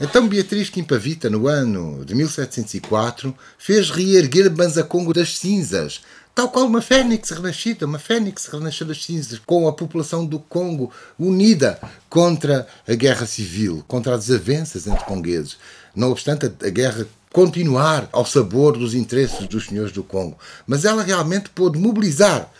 Então Beatriz Quimpavita, no ano de 1704, fez reerguer Banzacongo das cinzas, tal qual uma fênix renascida, uma fênix renascida das cinzas, com a população do Congo unida contra a guerra civil, contra as desavenças entre congueses. Não obstante a guerra continuar ao sabor dos interesses dos senhores do Congo, mas ela realmente pôde mobilizar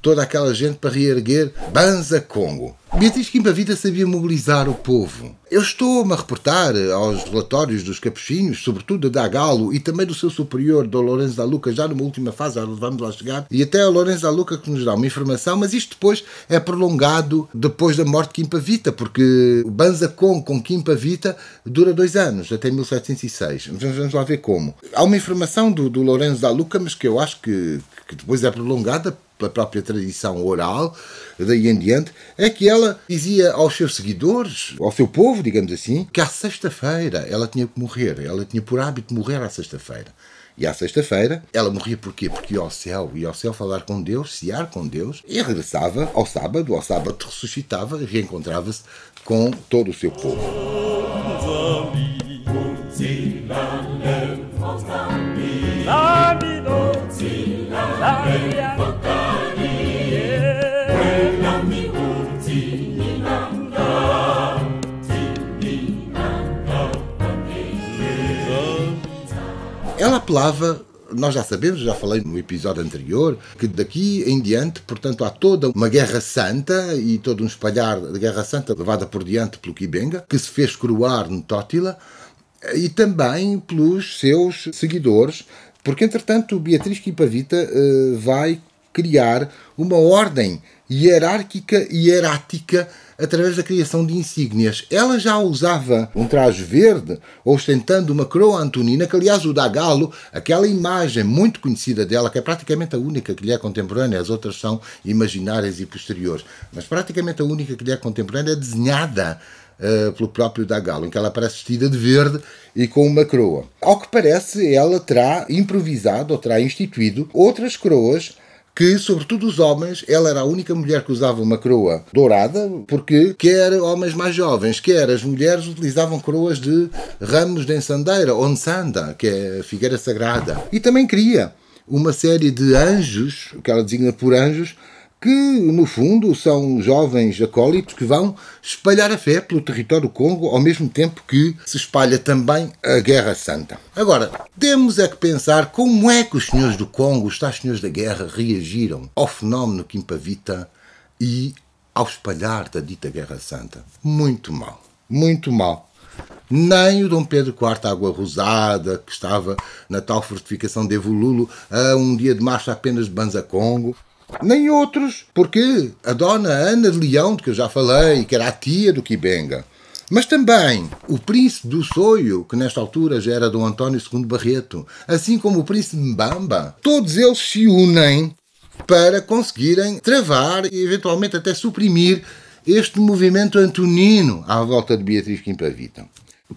toda aquela gente para reerguer Banza Congo. Beatriz Vida sabia mobilizar o povo. Eu estou-me a reportar aos relatórios dos capuchinhos, sobretudo da Galo e também do seu superior, do Lourenço da Luca, já numa última fase, vamos lá chegar, e até o Lourenço da Luca que nos dá uma informação, mas isto depois é prolongado depois da morte de Quimpa Vita, porque o Banza Congo com Quimpa Vita dura dois anos, até 1706. vamos lá ver como. Há uma informação do, do Lourenço da Luca, mas que eu acho que, que depois é prolongada pela própria tradição oral, daí em diante, é que ela dizia aos seus seguidores, ao seu povo, digamos assim, que à sexta-feira ela tinha que morrer, ela tinha por hábito morrer à sexta-feira. E à sexta-feira ela morria porquê? Porque ia ao céu, ia ao céu falar com Deus, cear com Deus, e regressava ao sábado, ao sábado ressuscitava e reencontrava-se com todo o seu povo. apelava nós já sabemos, já falei no episódio anterior, que daqui em diante, portanto, há toda uma guerra santa e todo um espalhar de guerra santa levada por diante pelo Kibenga, que se fez coroar no Tótila e também pelos seus seguidores, porque entretanto Beatriz Kipavita eh, vai criar uma ordem hierárquica e hierática através da criação de insígnias. Ela já usava um traje verde, ostentando uma coroa antonina, que aliás o da Galo, aquela imagem muito conhecida dela, que é praticamente a única que lhe é contemporânea, as outras são imaginárias e posteriores, mas praticamente a única que lhe é contemporânea é desenhada Uh, pelo próprio Dagalo, em que ela aparece vestida de verde e com uma coroa. Ao que parece, ela terá improvisado ou terá instituído outras coroas que, sobretudo os homens, ela era a única mulher que usava uma coroa dourada, porque quer homens mais jovens, quer as mulheres utilizavam coroas de ramos de ensandeira, onsanda, que é a figueira sagrada. E também cria uma série de anjos, o que ela designa por anjos, que, no fundo, são jovens acólitos que vão espalhar a fé pelo território do Congo, ao mesmo tempo que se espalha também a Guerra Santa. Agora, temos é que pensar como é que os senhores do Congo, os tais senhores da guerra, reagiram ao fenómeno Kimpavita e ao espalhar da dita Guerra Santa. Muito mal, muito mal. Nem o Dom Pedro IV Água Rosada, que estava na tal fortificação de Evolulo a um dia de marcha apenas de Banza Congo, nem outros, porque a dona Ana de Leão, de que eu já falei, que era a tia do Quibenga, mas também o príncipe do Soio, que nesta altura já era Dom António II Barreto, assim como o príncipe Mbamba, todos eles se unem para conseguirem travar e eventualmente até suprimir este movimento antonino à volta de Beatriz Quimpavita.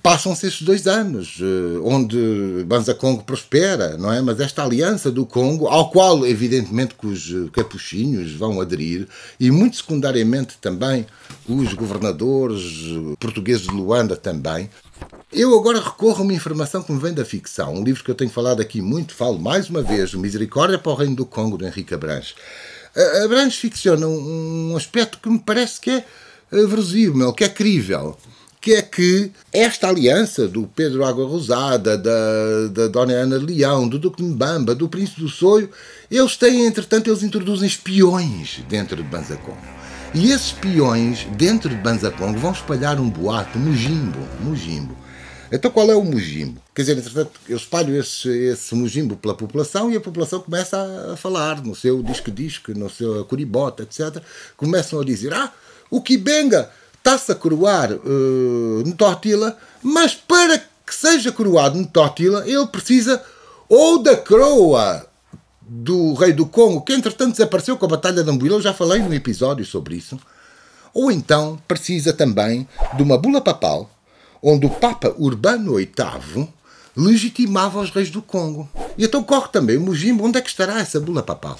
Passam-se esses dois anos, eh, onde Banza Congo prospera, não é? Mas esta aliança do Congo, ao qual evidentemente que os eh, capuchinhos vão aderir, e muito secundariamente também os governadores eh, portugueses de Luanda também. Eu agora recorro a uma informação que me vem da ficção, um livro que eu tenho falado aqui muito, falo mais uma vez, Misericórdia para o Reino do Congo, de Henrique Abranches. Abranches ficciona um aspecto que me parece que é verosímil, que é crível que é que esta aliança do Pedro Água Rosada, da, da Dona Ana Leão, do Duque de Mbamba, do Príncipe do Soio, eles têm, entretanto, eles introduzem espiões dentro de Banzacongo. E esses espiões dentro de Banzacongo, vão espalhar um boato, mujimbo, mujimbo. Então qual é o mujimbo? Quer dizer, entretanto, eu espalho esse, esse mujimbo pela população e a população começa a falar no seu disco-disco, no seu curibota, etc. Começam a dizer, ah, o Kibenga está-se a coroar uh, no Totila, mas para que seja coroado no Totila, ele precisa ou da coroa do rei do Congo, que entretanto desapareceu com a Batalha de Ambuila, eu já falei num episódio sobre isso, ou então precisa também de uma bula papal, onde o Papa Urbano VIII legitimava os reis do Congo. E então corre também o Mujimbo. Onde é que estará essa bula papal?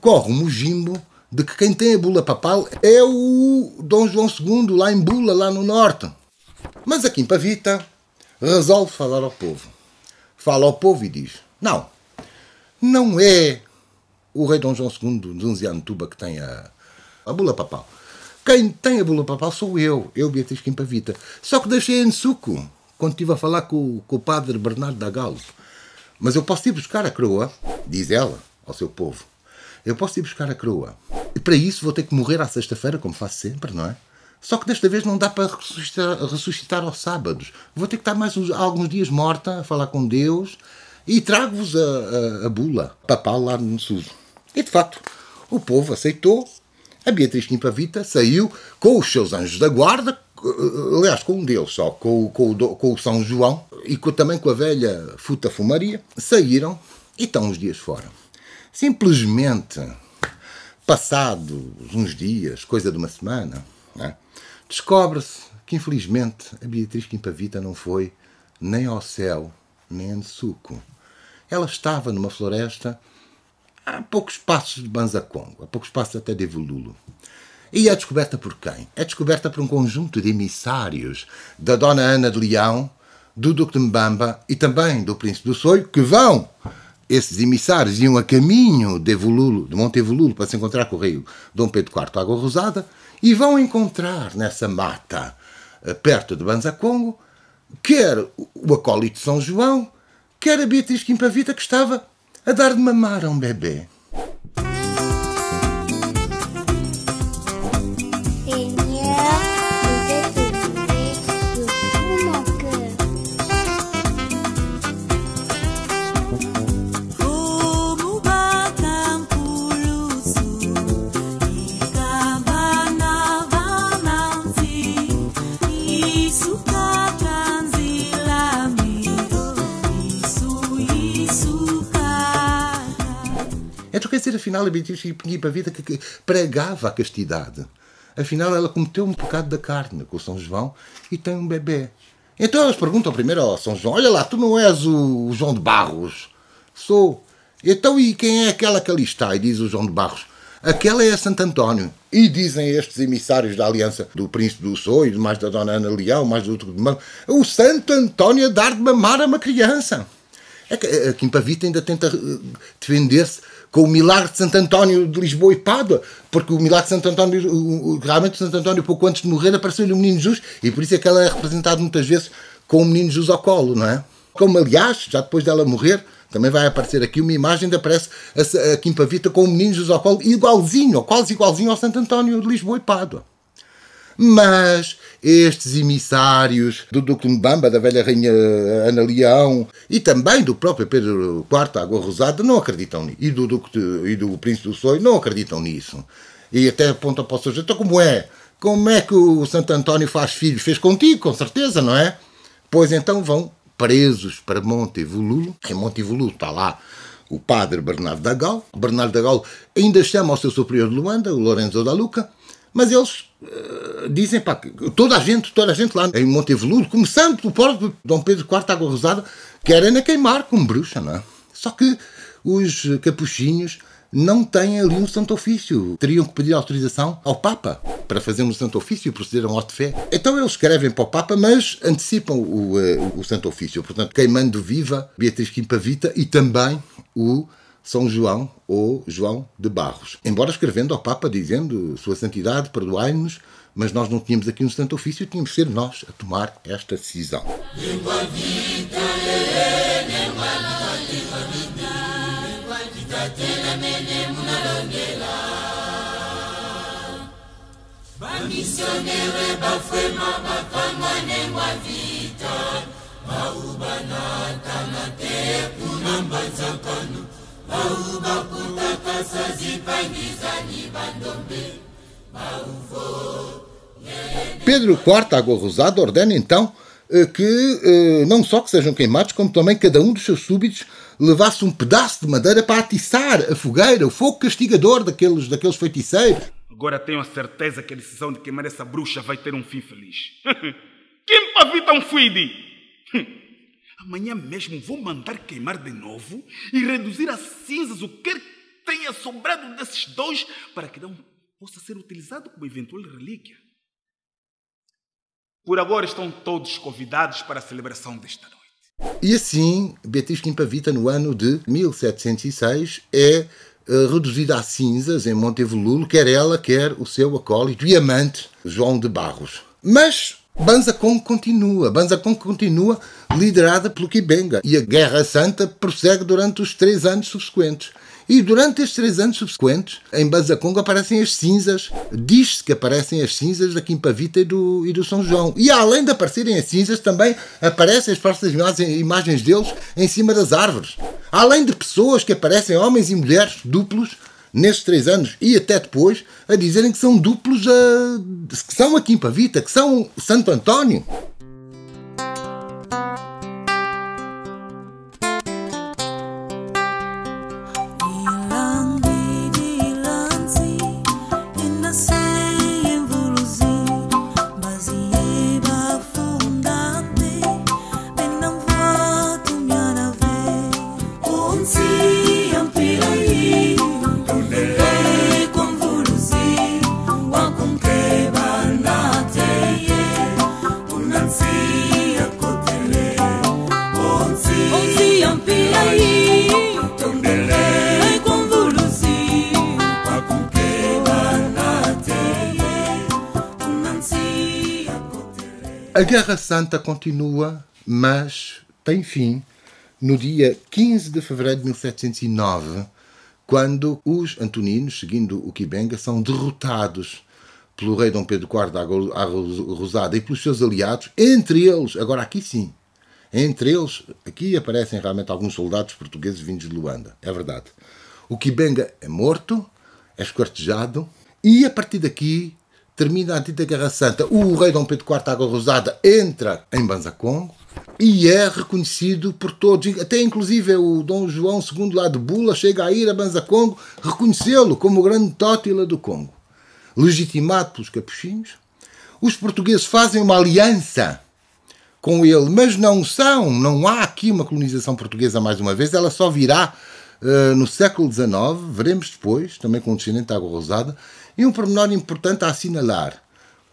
Corre o Mujimbo de que quem tem a bula papal é o Dom João II, lá em Bula, lá no norte. Mas aqui em Pavita, resolve falar ao povo. Fala ao povo e diz: Não, não é o rei Dom João II de Tuba que tem a, a bula papal. Quem tem a bula papal sou eu, eu Beatriz Quimpavita. Só que deixei em suco quando estive a falar com, com o padre Bernardo da Galo. Mas eu posso ir buscar a coroa, diz ela ao seu povo. Eu posso ir buscar a coroa. E para isso vou ter que morrer à sexta-feira, como faço sempre, não é? Só que desta vez não dá para ressuscitar, ressuscitar aos sábados. Vou ter que estar mais uns, alguns dias morta a falar com Deus e trago-vos a, a, a, bula, papal lá no Suso. E de facto, o povo aceitou. A Beatriz Quimpavita saiu com os seus anjos da guarda, eh, aliás, com um deles só, com, com, com o São João e com, também com a velha Futa Fumaria, saíram e estão uns dias fora. Simplesmente passado uns dias, coisa de uma semana, né, descobre-se que infelizmente a Beatriz Quimpavita não foi nem ao céu, nem a suco Ela estava numa floresta a poucos passos de Banzacongo, a poucos passos até de Evolulo. E é descoberta por quem? É descoberta por um conjunto de emissários da Dona Ana de Leão, do Duque de Mbamba e também do Príncipe do Soio, que vão esses emissários iam a caminho de, Evululo, de Montevolulo para se encontrar com o rei Dom Pedro IV Água Rosada e vão encontrar nessa mata eh, perto de Banzacongo quer o acólito São João, quer a Beatriz Quimpavita que estava a dar de mamar a um bebê. afinal a Beatriz Pavita que pregava a castidade. Afinal, ela cometeu um pecado da carne com o São João e tem um bebê. Então elas perguntam primeiro ao São João: Olha lá, tu não és o João de Barros? Sou. Então, e quem é aquela que ali está? E diz o João de Barros: Aquela é a Santo António. E dizem estes emissários da aliança do Príncipe do Sou e mais da Dona Ana Leão, mais do outro irmão: O Santo António a dar de mamar a uma criança. É que eh, a Vita ainda tenta eh, defender-se com o milagre de Santo António de Lisboa e Pádua, porque o milagre de Santo António, realmente Santo António, pouco antes de morrer, apareceu-lhe o menino Jesus, e por isso é que ela é representada muitas vezes com o menino Jesus ao colo, não é? Como, aliás, já depois dela morrer, também vai aparecer aqui uma imagem onde aparece a, Quimpa Vita com o menino Jesus ao colo, igualzinho, quase igualzinho ao Santo António de Lisboa e Pádua. Mas estes emissários do Duque de Mbamba, da velha Rainha eh, Ana Leão e também do próprio Pedro IV, Água Rosada, não acreditam nisso. E do Duque de, e do Príncipe do Sonho não acreditam nisso. E até apontam para o sujeito, então como é? Como é que o Santo António faz filhos? Fez contigo, com certeza, não é? Pois então vão presos para Montevolulo. Em Montevolulo está lá o padre Bernardo da Gal. Bernardo da Gal ainda chama ao seu superior de Luanda, o Lorenzo da Luca, mas eles uh, dizem, pá, toda a gente, toda a gente lá em Monteveludo, começando pelo próprio Dom Pedro IV, Água Rosada, querem a queimar como bruxa, não é? Só que os capuchinhos não têm ali um santo ofício. Teriam que pedir autorização ao Papa para fazer um santo ofício e proceder a um de fé. Então eles escrevem para o Papa, mas antecipam o, eh, o santo ofício, portanto, queimando viva Beatriz Quimpavita e também o são João ou João de Barros. Embora escrevendo ao Papa dizendo: Sua Santidade, perdoai-nos, mas nós não tínhamos aqui um santo ofício, tínhamos de ser nós a tomar esta decisão. bamisionere bafwema bakangwa nengwa vita baubana tana te kunamba nzakano Pedro IV Agorrosado ordena então eh, que eh, não só que sejam queimados, como também cada um dos seus súbditos levasse um pedaço de madeira para atiçar a fogueira, o fogo castigador daqueles, daqueles feiticeiros. Agora tenho a certeza que a decisão de queimar essa bruxa vai ter um fim feliz. Quem pavita um fuide? Amanhã mesmo vou mandar queimar de novo e reduzir a cinzas o que tenha sobrado desses dois para que não possa ser utilizado como eventual relíquia. Por agora estão todos convidados para a celebração desta noite. E assim, Beatriz Quimpavita, no ano de 1706, é uh, reduzida a cinzas em Montevolulo, quer ela, quer o seu acólito e amante, João de Barros. Mas Banzacon continua, Banzacon continua liderada pelo Kibenga e a Guerra Santa prossegue durante os três anos subsequentes. E durante estes três anos subsequentes, em Kong aparecem as cinzas, diz-se que aparecem as cinzas da Quimpavita e do, e do São João. E além de aparecerem as cinzas, também aparecem as falsas imagens deles em cima das árvores. Além de pessoas que aparecem, homens e mulheres duplos, nestes três anos e até depois, a dizerem que são duplos, a, eh, que são aqui Quimpa Vita, que são Santo António. A Guerra Santa continua, mas tem fim no dia 15 de fevereiro de 1709, quando os antoninos, seguindo o Quibenga, são derrotados pelo rei Dom Pedro IV da Rosada e pelos seus aliados, entre eles, agora aqui sim, entre eles, aqui aparecem realmente alguns soldados portugueses vindos de Luanda, é verdade. O Quibenga é morto, é escortejado e a partir daqui termina a dita Guerra Santa. O rei Dom Pedro IV Água Rosada entra em Banzacongo e é reconhecido por todos, até inclusive o Dom João II lá de Bula chega a ir a Banzacongo reconhecê-lo como o grande tótila do Congo. Legitimado pelos capuchinhos, os portugueses fazem uma aliança com ele, mas não são, não há aqui uma colonização portuguesa mais uma vez, ela só virá uh, no século XIX, veremos depois, também com o descendente da Água Rosada, e um pormenor importante a assinalar.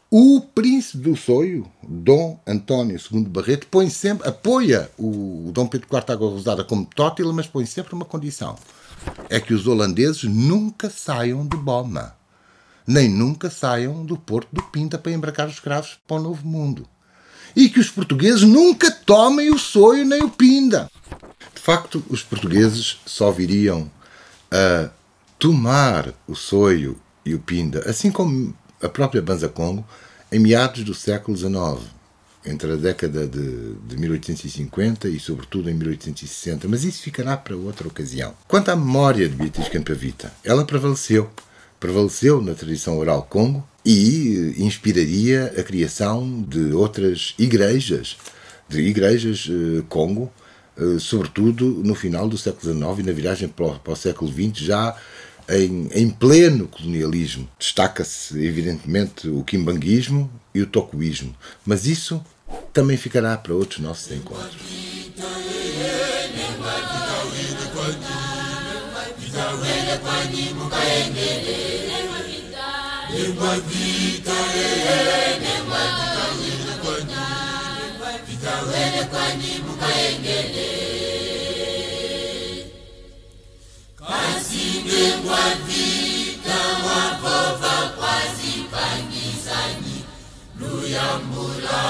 O príncipe do Soio, Dom António II Barreto, põe sempre, apoia o Dom Pedro IV Água Rosada como tótila, mas põe sempre uma condição. É que os holandeses nunca saiam de Boma. Nem nunca saiam do Porto do Pinta para embarcar os cravos para o Novo Mundo. E que os portugueses nunca tomem o Soio nem o Pinda. De facto, os portugueses só viriam a tomar o Soio e o Pinda, assim como a própria Banza Congo, em meados do século XIX, entre a década de, de 1850 e, sobretudo, em 1860, mas isso ficará para outra ocasião. Quanto à memória de Beatriz Campavita, ela prevaleceu. Prevaleceu na tradição oral congo e eh, inspiraria a criação de outras igrejas, de igrejas eh, congo, eh, sobretudo no final do século XIX e na viragem para o, século XX, já em, em pleno colonialismo. Destaca-se, evidentemente, o quimbanguismo e o tocuísmo, mas isso também ficará para outros nossos encontros. Kutengwa vita wabova kwazipangizanyi luyambula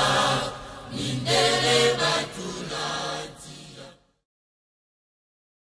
bati